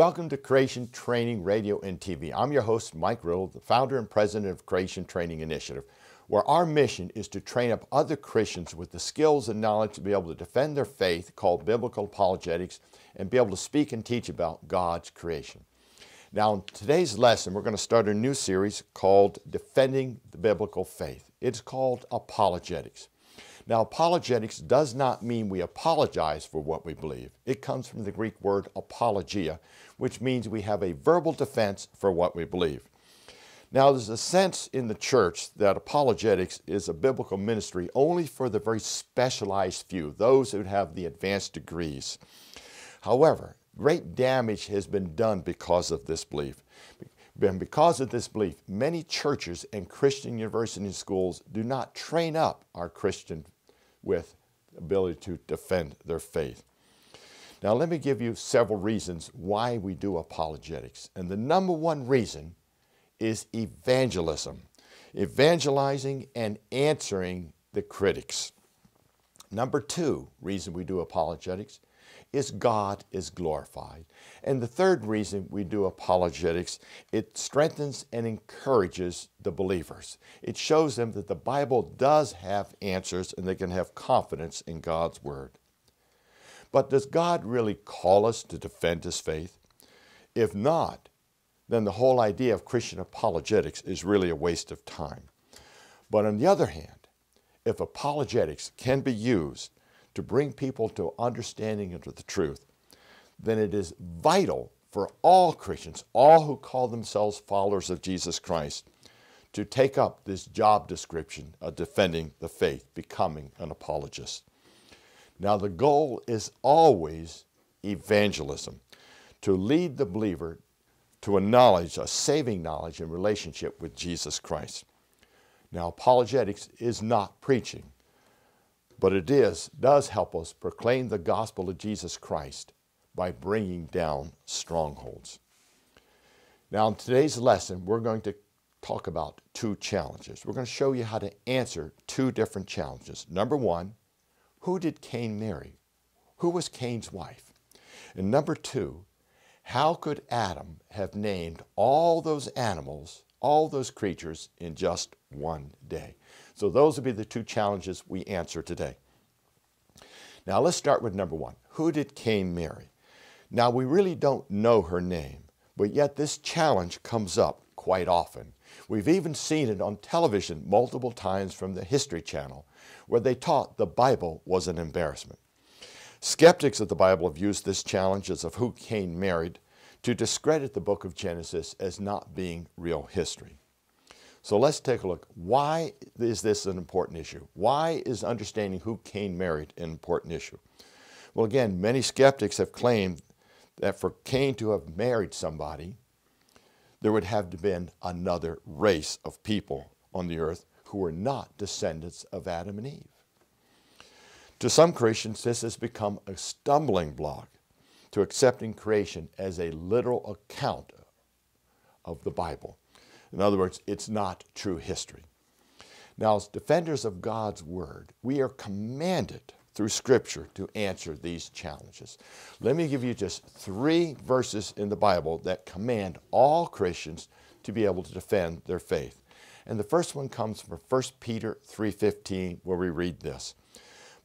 Welcome to Creation Training Radio and TV. I'm your host, Mike Riddle, the founder and president of Creation Training Initiative, where our mission is to train up other Christians with the skills and knowledge to be able to defend their faith called biblical apologetics and be able to speak and teach about God's creation. Now, in today's lesson, we're going to start a new series called Defending the Biblical Faith. It's called Apologetics. Now, apologetics does not mean we apologize for what we believe. It comes from the Greek word apologia, which means we have a verbal defense for what we believe. Now, there's a sense in the church that apologetics is a biblical ministry only for the very specialized few, those who have the advanced degrees. However, great damage has been done because of this belief. And because of this belief, many churches and Christian university schools do not train up our Christian with ability to defend their faith. Now, let me give you several reasons why we do apologetics. And the number one reason is evangelism, evangelizing and answering the critics. Number two reason we do apologetics is God is glorified. And the third reason we do apologetics, it strengthens and encourages the believers. It shows them that the Bible does have answers and they can have confidence in God's Word. But does God really call us to defend His faith? If not, then the whole idea of Christian apologetics is really a waste of time. But on the other hand, if apologetics can be used to bring people to understanding and to the truth, then it is vital for all Christians, all who call themselves followers of Jesus Christ, to take up this job description of defending the faith, becoming an apologist. Now, the goal is always evangelism, to lead the believer to a knowledge, a saving knowledge in relationship with Jesus Christ. Now, apologetics is not preaching. But it is, does help us proclaim the gospel of Jesus Christ by bringing down strongholds. Now, in today's lesson, we're going to talk about two challenges. We're going to show you how to answer two different challenges. Number one, who did Cain marry? Who was Cain's wife? And number two, how could Adam have named all those animals, all those creatures in just one day? So those would be the two challenges we answer today. Now let's start with number one. Who did Cain marry? Now we really don't know her name, but yet this challenge comes up quite often. We've even seen it on television multiple times from the History Channel, where they taught the Bible was an embarrassment. Skeptics of the Bible have used this challenge as of who Cain married to discredit the book of Genesis as not being real history. So let's take a look. Why is this an important issue? Why is understanding who Cain married an important issue? Well, again, many skeptics have claimed that for Cain to have married somebody, there would have been another race of people on the earth who were not descendants of Adam and Eve. To some Christians, this has become a stumbling block to accepting creation as a literal account of the Bible. In other words, it's not true history. Now, as defenders of God's Word, we are commanded through Scripture to answer these challenges. Let me give you just three verses in the Bible that command all Christians to be able to defend their faith. And the first one comes from 1 Peter 3.15 where we read this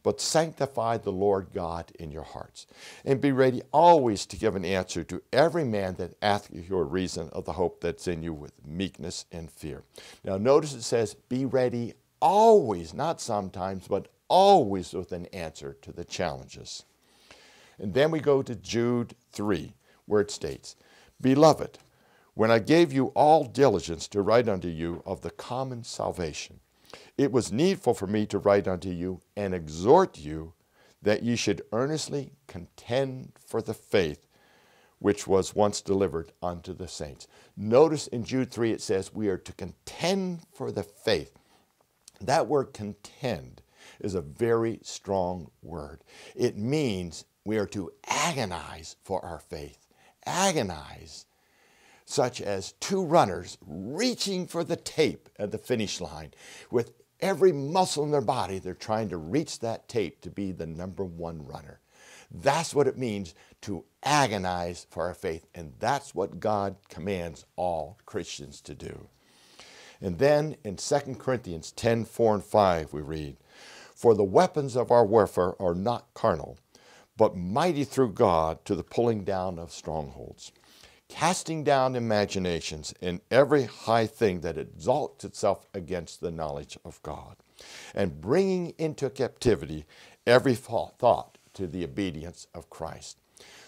but sanctify the Lord God in your hearts. And be ready always to give an answer to every man that asks you your reason of the hope that's in you with meekness and fear. Now, notice it says, be ready always, not sometimes, but always with an answer to the challenges. And then we go to Jude 3, where it states, Beloved, when I gave you all diligence to write unto you of the common salvation, it was needful for me to write unto you and exhort you that ye should earnestly contend for the faith which was once delivered unto the saints. Notice in Jude 3 it says, We are to contend for the faith. That word contend is a very strong word. It means we are to agonize for our faith, agonize such as two runners reaching for the tape at the finish line. With every muscle in their body, they're trying to reach that tape to be the number one runner. That's what it means to agonize for our faith, and that's what God commands all Christians to do. And then in 2 Corinthians 10 4 and 5, we read, For the weapons of our warfare are not carnal, but mighty through God to the pulling down of strongholds casting down imaginations and every high thing that exalts itself against the knowledge of God, and bringing into captivity every thought to the obedience of Christ.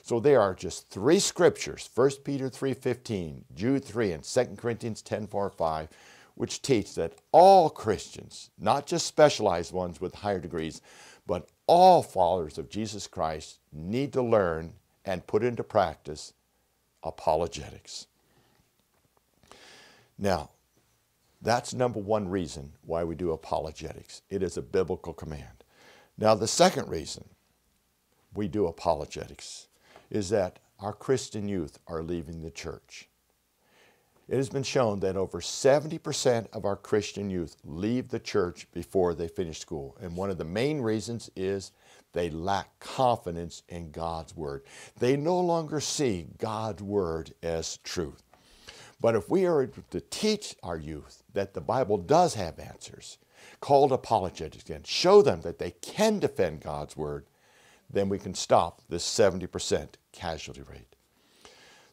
So there are just three scriptures, 1 Peter 3.15, Jude 3, and 2 Corinthians ten four five, which teach that all Christians, not just specialized ones with higher degrees, but all followers of Jesus Christ need to learn and put into practice apologetics. Now, that's number one reason why we do apologetics. It is a biblical command. Now, the second reason we do apologetics is that our Christian youth are leaving the church. It has been shown that over 70% of our Christian youth leave the church before they finish school. And one of the main reasons is they lack confidence in God's Word. They no longer see God's Word as truth. But if we are to teach our youth that the Bible does have answers, called apologetics and show them that they can defend God's Word, then we can stop this 70% casualty rate.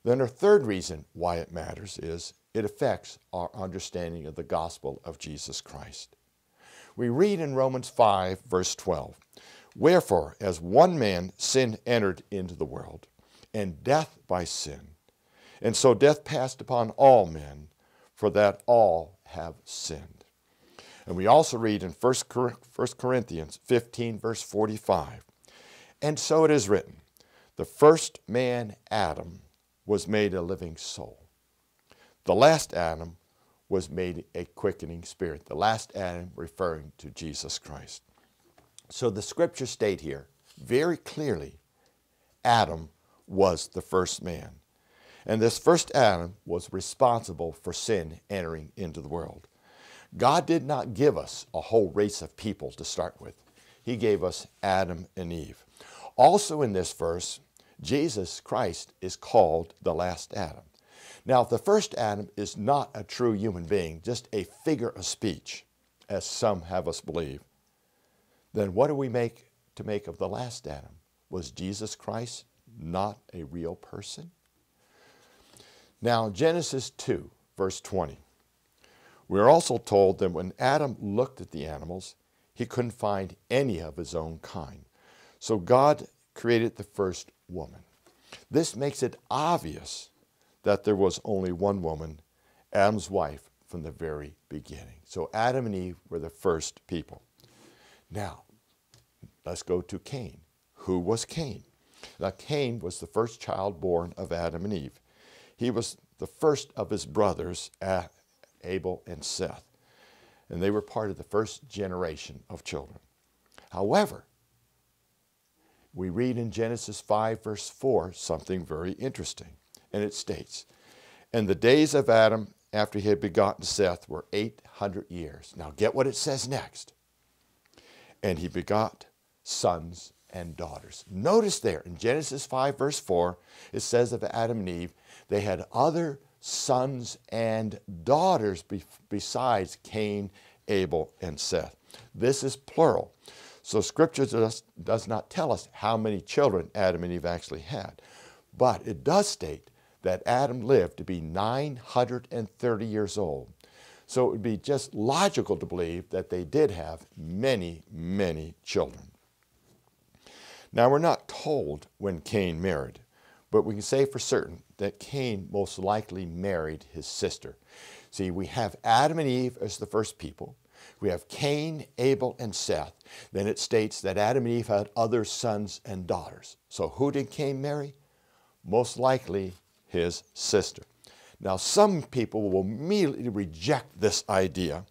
Then our third reason why it matters is it affects our understanding of the gospel of Jesus Christ. We read in Romans 5, verse 12, Wherefore, as one man, sin entered into the world, and death by sin. And so death passed upon all men, for that all have sinned. And we also read in 1 Corinthians 15, verse 45, And so it is written, The first man, Adam, was made a living soul. The last Adam was made a quickening spirit. The last Adam referring to Jesus Christ. So the scripture state here very clearly Adam was the first man. And this first Adam was responsible for sin entering into the world. God did not give us a whole race of people to start with. He gave us Adam and Eve. Also in this verse, Jesus Christ is called the last Adam. Now, if the first Adam is not a true human being, just a figure of speech, as some have us believe, then what do we make to make of the last Adam? Was Jesus Christ not a real person? Now, Genesis 2, verse 20. We're also told that when Adam looked at the animals, he couldn't find any of his own kind. So God created the first woman. This makes it obvious that there was only one woman, Adam's wife, from the very beginning. So Adam and Eve were the first people. Now, let's go to Cain. Who was Cain? Now, Cain was the first child born of Adam and Eve. He was the first of his brothers, Abel and Seth. And they were part of the first generation of children. However, we read in Genesis 5, verse 4, something very interesting. And it states, And the days of Adam after he had begotten Seth were 800 years. Now, get what it says next and he begot sons and daughters. Notice there in Genesis 5, verse 4, it says of Adam and Eve, they had other sons and daughters be besides Cain, Abel, and Seth. This is plural. So Scripture does, does not tell us how many children Adam and Eve actually had, but it does state that Adam lived to be 930 years old so it would be just logical to believe that they did have many, many children. Now, we're not told when Cain married, but we can say for certain that Cain most likely married his sister. See, we have Adam and Eve as the first people. We have Cain, Abel, and Seth. Then it states that Adam and Eve had other sons and daughters. So who did Cain marry? Most likely his sister. Now, some people will immediately reject this idea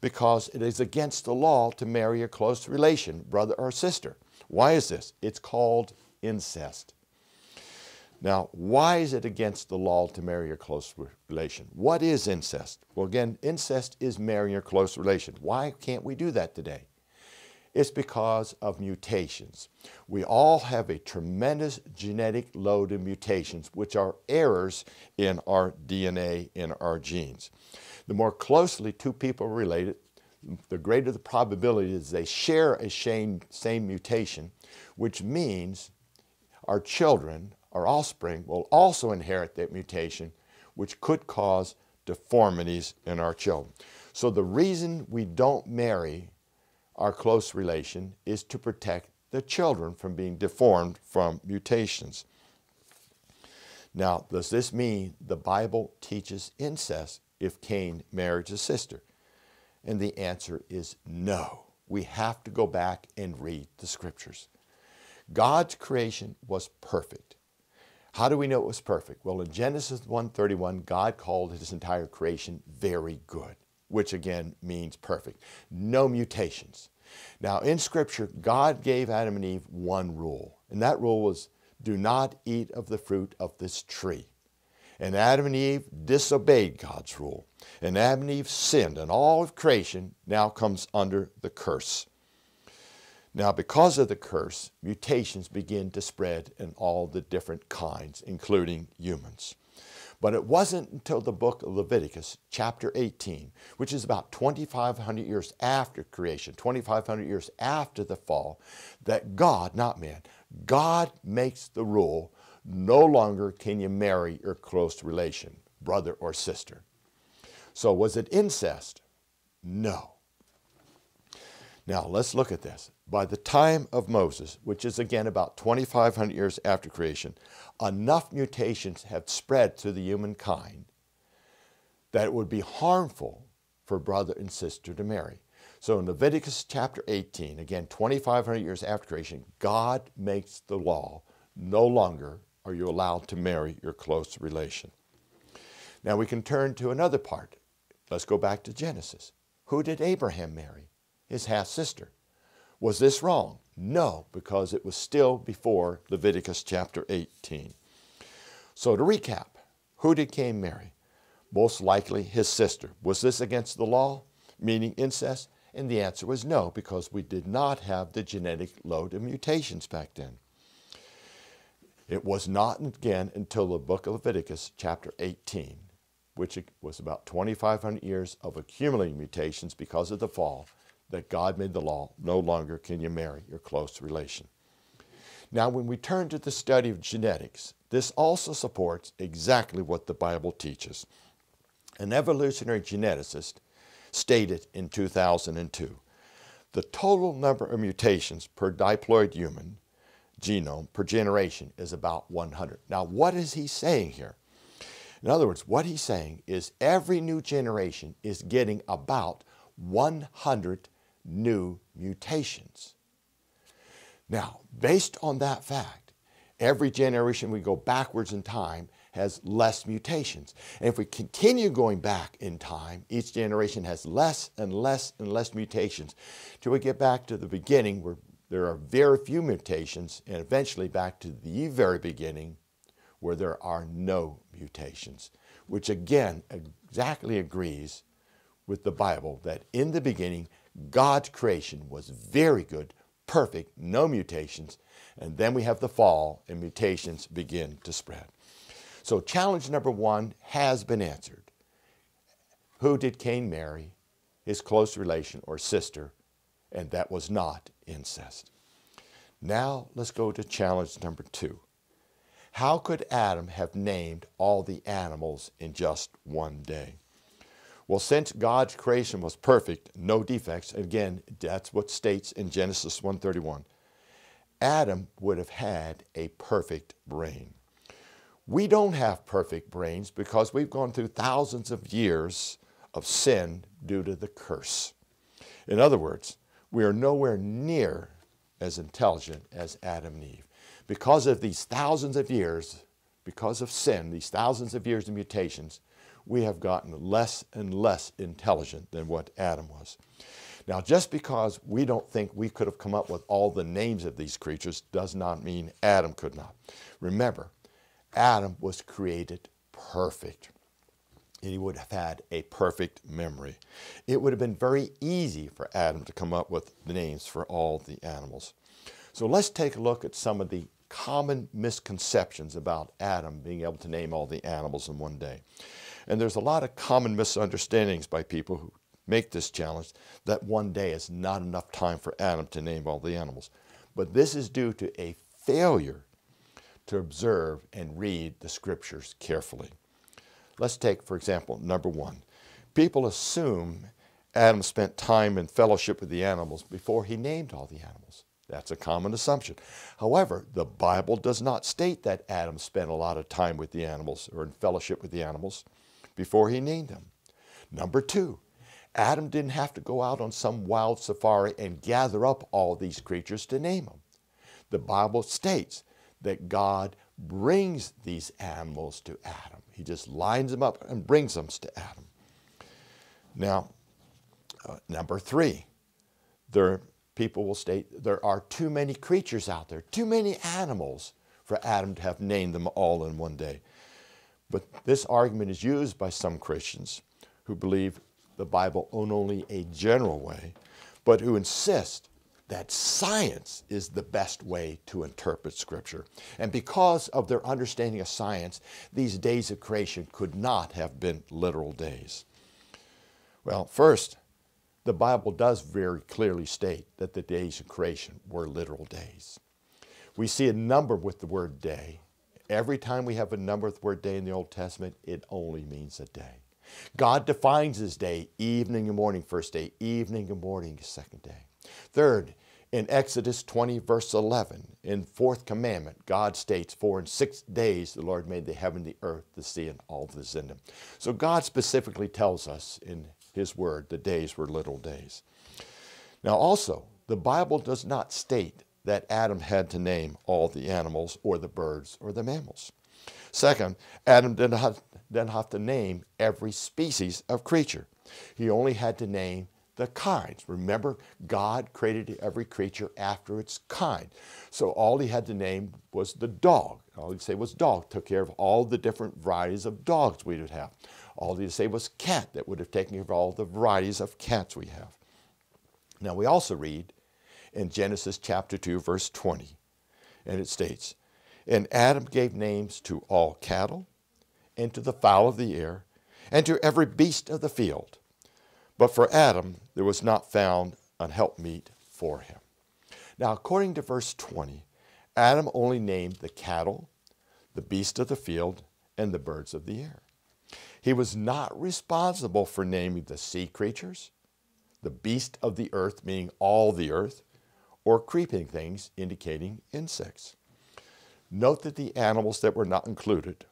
because it is against the law to marry a close relation, brother or sister. Why is this? It's called incest. Now, why is it against the law to marry a close relation? What is incest? Well, again, incest is marrying a close relation. Why can't we do that today? It's because of mutations. We all have a tremendous genetic load of mutations, which are errors in our DNA, in our genes. The more closely two people are related, the greater the probability is they share a same, same mutation, which means our children, our offspring, will also inherit that mutation, which could cause deformities in our children. So the reason we don't marry our close relation, is to protect the children from being deformed from mutations. Now, does this mean the Bible teaches incest if Cain marries his sister? And the answer is no. We have to go back and read the scriptures. God's creation was perfect. How do we know it was perfect? Well, in Genesis 1:31, God called his entire creation very good which again means perfect. No mutations. Now, in Scripture, God gave Adam and Eve one rule, and that rule was do not eat of the fruit of this tree. And Adam and Eve disobeyed God's rule, and Adam and Eve sinned, and all of creation now comes under the curse. Now, because of the curse, mutations begin to spread in all the different kinds, including humans. But it wasn't until the book of Leviticus, chapter 18, which is about 2,500 years after creation, 2,500 years after the fall, that God, not man, God makes the rule no longer can you marry your close relation, brother or sister. So was it incest? No. Now, let's look at this. By the time of Moses, which is again about 2,500 years after creation, enough mutations have spread through the humankind that it would be harmful for brother and sister to marry. So in Leviticus chapter 18, again 2,500 years after creation, God makes the law no longer are you allowed to marry your close relation. Now we can turn to another part. Let's go back to Genesis. Who did Abraham marry? his half sister. Was this wrong? No, because it was still before Leviticus chapter 18. So to recap, who did Cain marry? Most likely his sister. Was this against the law, meaning incest? And the answer was no, because we did not have the genetic load of mutations back then. It was not again until the book of Leviticus, chapter 18, which was about 2,500 years of accumulating mutations because of the fall, that God made the law, no longer can you marry your close relation. Now, when we turn to the study of genetics, this also supports exactly what the Bible teaches. An evolutionary geneticist stated in 2002 the total number of mutations per diploid human genome per generation is about 100. Now, what is he saying here? In other words, what he's saying is every new generation is getting about 100 new mutations. Now, based on that fact, every generation we go backwards in time has less mutations. And if we continue going back in time, each generation has less and less and less mutations till we get back to the beginning where there are very few mutations and eventually back to the very beginning where there are no mutations, which again exactly agrees with the Bible that in the beginning, God's creation was very good, perfect, no mutations, and then we have the fall and mutations begin to spread. So, challenge number one has been answered. Who did Cain marry? His close relation or sister, and that was not incest. Now, let's go to challenge number two. How could Adam have named all the animals in just one day? Well, since God's creation was perfect, no defects, again, that's what states in Genesis 1:31. Adam would have had a perfect brain. We don't have perfect brains because we've gone through thousands of years of sin due to the curse. In other words, we are nowhere near as intelligent as Adam and Eve. Because of these thousands of years, because of sin, these thousands of years of mutations, we have gotten less and less intelligent than what Adam was. Now, just because we don't think we could have come up with all the names of these creatures does not mean Adam could not. Remember, Adam was created perfect. And he would have had a perfect memory. It would have been very easy for Adam to come up with the names for all the animals. So let's take a look at some of the common misconceptions about Adam being able to name all the animals in one day. And there's a lot of common misunderstandings by people who make this challenge that one day is not enough time for Adam to name all the animals. But this is due to a failure to observe and read the scriptures carefully. Let's take, for example, number one. People assume Adam spent time in fellowship with the animals before he named all the animals. That's a common assumption. However, the Bible does not state that Adam spent a lot of time with the animals or in fellowship with the animals before he named them. Number two, Adam didn't have to go out on some wild safari and gather up all these creatures to name them. The Bible states that God brings these animals to Adam. He just lines them up and brings them to Adam. Now, uh, number three, there, people will state there are too many creatures out there, too many animals for Adam to have named them all in one day. But this argument is used by some Christians who believe the Bible in only a general way, but who insist that science is the best way to interpret Scripture. And because of their understanding of science, these days of creation could not have been literal days. Well, first, the Bible does very clearly state that the days of creation were literal days. We see a number with the word day Every time we have a number with word day in the Old Testament, it only means a day. God defines his day, evening and morning, first day, evening and morning, second day. Third, in Exodus 20, verse 11, in fourth commandment, God states, For in six days the Lord made the heaven, the earth, the sea, and all that is in them. So God specifically tells us in his word the days were little days. Now, also, the Bible does not state that Adam had to name all the animals or the birds or the mammals. Second, Adam did not then have to name every species of creature. He only had to name the kinds. Remember, God created every creature after its kind. So all he had to name was the dog. All he'd say was dog, took care of all the different varieties of dogs we would have. All he'd say was cat, that would have taken care of all the varieties of cats we have. Now we also read in Genesis chapter 2, verse 20. And it states, And Adam gave names to all cattle, and to the fowl of the air, and to every beast of the field. But for Adam there was not found an helpmeet for him. Now, according to verse 20, Adam only named the cattle, the beast of the field, and the birds of the air. He was not responsible for naming the sea creatures, the beast of the earth, meaning all the earth, or creeping things indicating insects. Note that the animals that were not included,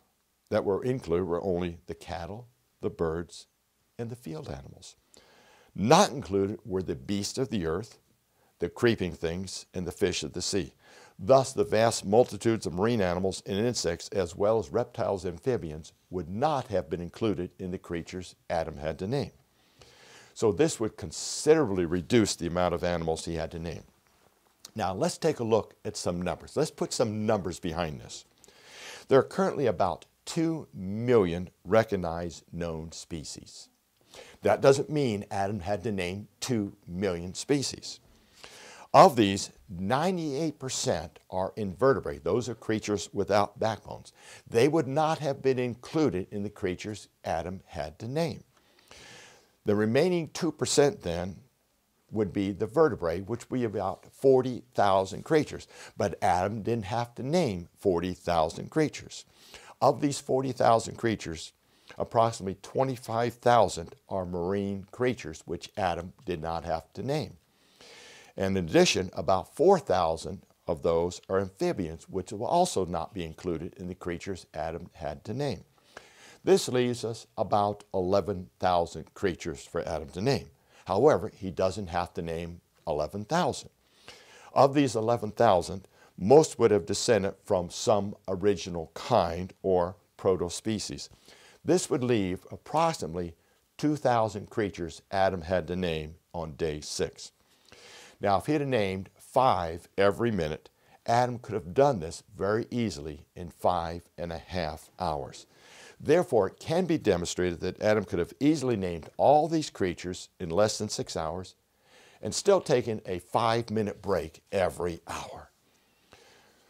that were included, were only the cattle, the birds, and the field animals. Not included were the beasts of the earth, the creeping things, and the fish of the sea. Thus, the vast multitudes of marine animals and insects, as well as reptiles and amphibians, would not have been included in the creatures Adam had to name. So, this would considerably reduce the amount of animals he had to name. Now let's take a look at some numbers. Let's put some numbers behind this. There are currently about 2 million recognized known species. That doesn't mean Adam had to name 2 million species. Of these, 98% are invertebrate. Those are creatures without backbones. They would not have been included in the creatures Adam had to name. The remaining 2% then would be the vertebrae, which would be about 40,000 creatures. But Adam didn't have to name 40,000 creatures. Of these 40,000 creatures, approximately 25,000 are marine creatures, which Adam did not have to name. And in addition, about 4,000 of those are amphibians, which will also not be included in the creatures Adam had to name. This leaves us about 11,000 creatures for Adam to name. However, he doesn't have to name 11,000. Of these 11,000, most would have descended from some original kind or proto-species. This would leave approximately 2,000 creatures Adam had to name on day six. Now, if he had named five every minute, Adam could have done this very easily in five and a half hours. Therefore, it can be demonstrated that Adam could have easily named all these creatures in less than six hours and still taken a five minute break every hour.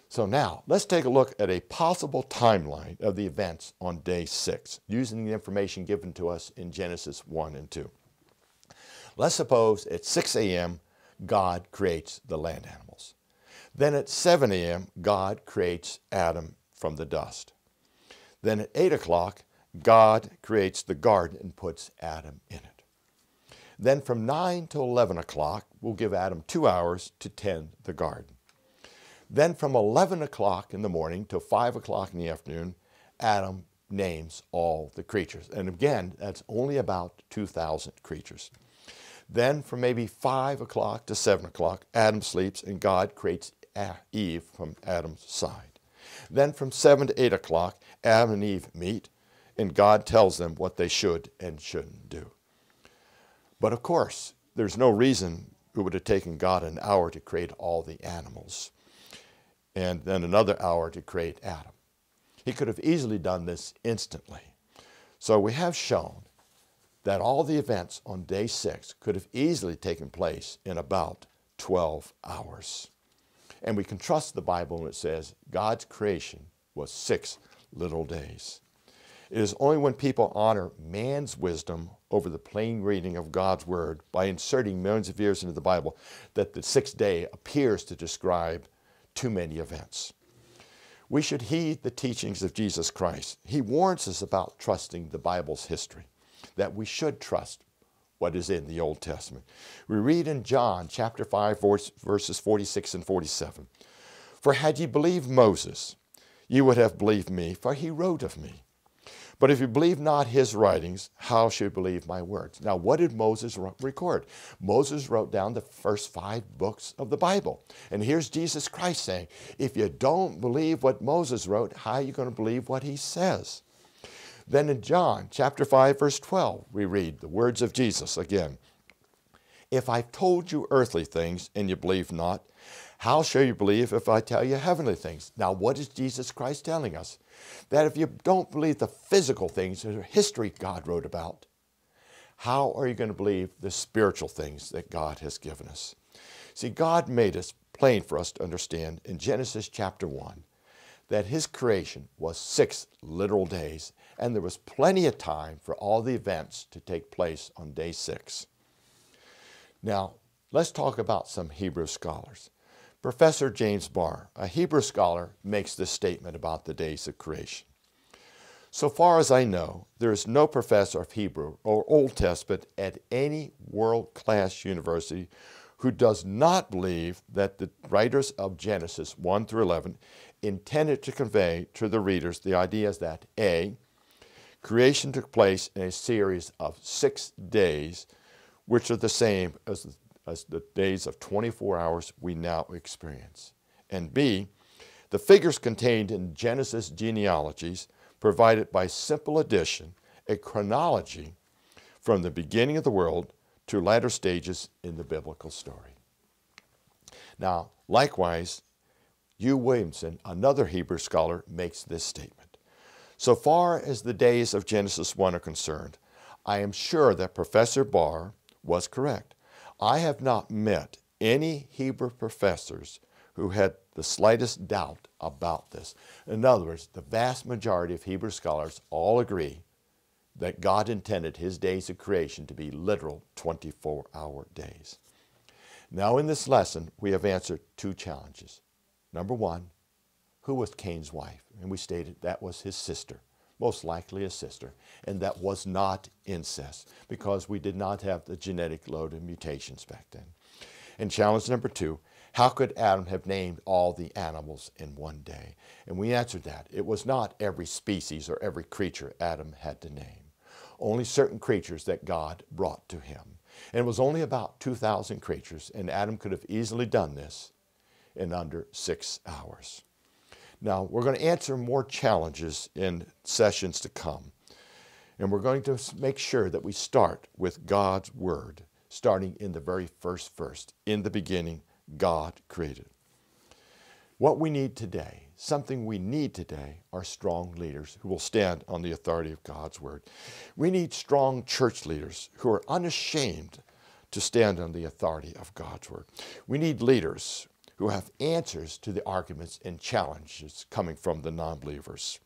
So now, let's take a look at a possible timeline of the events on day six, using the information given to us in Genesis 1 and 2. Let's suppose at 6 a.m., God creates the land animals. Then at 7 a.m., God creates Adam from the dust. Then at 8 o'clock, God creates the garden and puts Adam in it. Then from 9 to 11 o'clock, we'll give Adam two hours to tend the garden. Then from 11 o'clock in the morning till 5 o'clock in the afternoon, Adam names all the creatures. And again, that's only about 2,000 creatures. Then from maybe 5 o'clock to 7 o'clock, Adam sleeps and God creates Eve from Adam's side. Then from 7 to 8 o'clock, Adam and Eve meet, and God tells them what they should and shouldn't do. But of course, there's no reason it would have taken God an hour to create all the animals, and then another hour to create Adam. He could have easily done this instantly. So we have shown that all the events on day six could have easily taken place in about 12 hours. And we can trust the Bible when it says God's creation was six little days. It is only when people honor man's wisdom over the plain reading of God's Word by inserting millions of years into the Bible that the sixth day appears to describe too many events. We should heed the teachings of Jesus Christ. He warns us about trusting the Bible's history, that we should trust what is in the Old Testament. We read in John chapter 5 verses 46 and 47, For had ye believed Moses, you would have believed me, for he wrote of me. But if you believe not his writings, how should you believe my words? Now, what did Moses record? Moses wrote down the first five books of the Bible. And here's Jesus Christ saying, if you don't believe what Moses wrote, how are you going to believe what he says? Then in John chapter 5, verse 12, we read the words of Jesus again. If I've told you earthly things and you believe not, how shall you believe if I tell you heavenly things? Now, what is Jesus Christ telling us? That if you don't believe the physical things, the history God wrote about, how are you going to believe the spiritual things that God has given us? See, God made us plain for us to understand in Genesis chapter 1 that His creation was six literal days, and there was plenty of time for all the events to take place on day six. Now, let's talk about some Hebrew scholars. Professor James Barr, a Hebrew scholar, makes this statement about the days of creation. So far as I know, there is no professor of Hebrew or Old Testament at any world class university who does not believe that the writers of Genesis 1 through 11 intended to convey to the readers the ideas that A, creation took place in a series of six days, which are the same as the as the days of 24 hours we now experience. And B, the figures contained in Genesis genealogies provided by simple addition a chronology from the beginning of the world to latter stages in the biblical story. Now, likewise, Hugh Williamson, another Hebrew scholar, makes this statement. So far as the days of Genesis 1 are concerned, I am sure that Professor Barr was correct. I have not met any Hebrew professors who had the slightest doubt about this. In other words, the vast majority of Hebrew scholars all agree that God intended his days of creation to be literal 24 hour days. Now, in this lesson, we have answered two challenges. Number one, who was Cain's wife? And we stated that was his sister most likely a sister, and that was not incest because we did not have the genetic load of mutations back then. And challenge number two, how could Adam have named all the animals in one day? And we answered that. It was not every species or every creature Adam had to name, only certain creatures that God brought to him. And it was only about 2,000 creatures, and Adam could have easily done this in under six hours. Now, we're going to answer more challenges in sessions to come. And we're going to make sure that we start with God's Word, starting in the very first verse. In the beginning, God created. What we need today, something we need today, are strong leaders who will stand on the authority of God's Word. We need strong church leaders who are unashamed to stand on the authority of God's Word. We need leaders who have answers to the arguments and challenges coming from the non believers.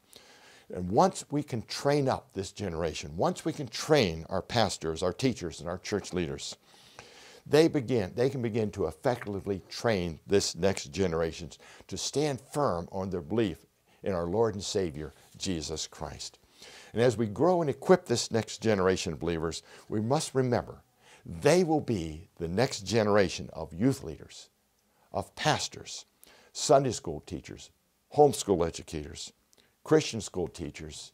And once we can train up this generation, once we can train our pastors, our teachers, and our church leaders, they begin they can begin to effectively train this next generation to stand firm on their belief in our Lord and Savior Jesus Christ. And as we grow and equip this next generation of believers, we must remember they will be the next generation of youth leaders of pastors, Sunday school teachers, homeschool educators, Christian school teachers,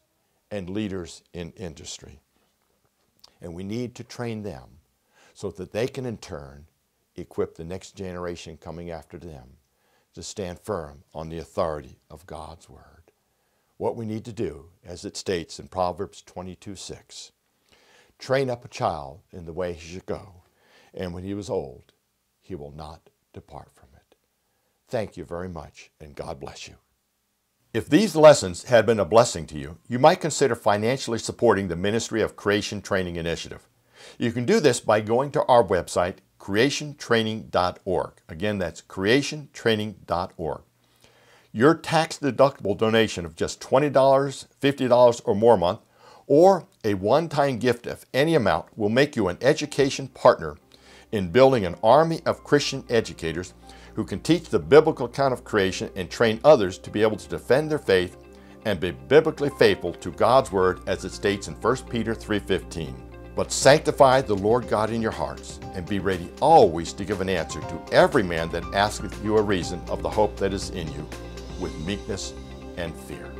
and leaders in industry. And we need to train them so that they can in turn equip the next generation coming after them to stand firm on the authority of God's Word. What we need to do, as it states in Proverbs 22 6, train up a child in the way he should go, and when he was old, he will not depart from. Thank you very much, and God bless you. If these lessons had been a blessing to you, you might consider financially supporting the Ministry of Creation Training Initiative. You can do this by going to our website, creationtraining.org. Again, that's creationtraining.org. Your tax-deductible donation of just $20, $50, or more a month, or a one-time gift of any amount will make you an education partner in building an army of Christian educators – who can teach the biblical account of creation and train others to be able to defend their faith and be biblically faithful to God's word as it states in 1 Peter 3:15. But sanctify the Lord God in your hearts, and be ready always to give an answer to every man that asketh you a reason of the hope that is in you, with meekness and fear.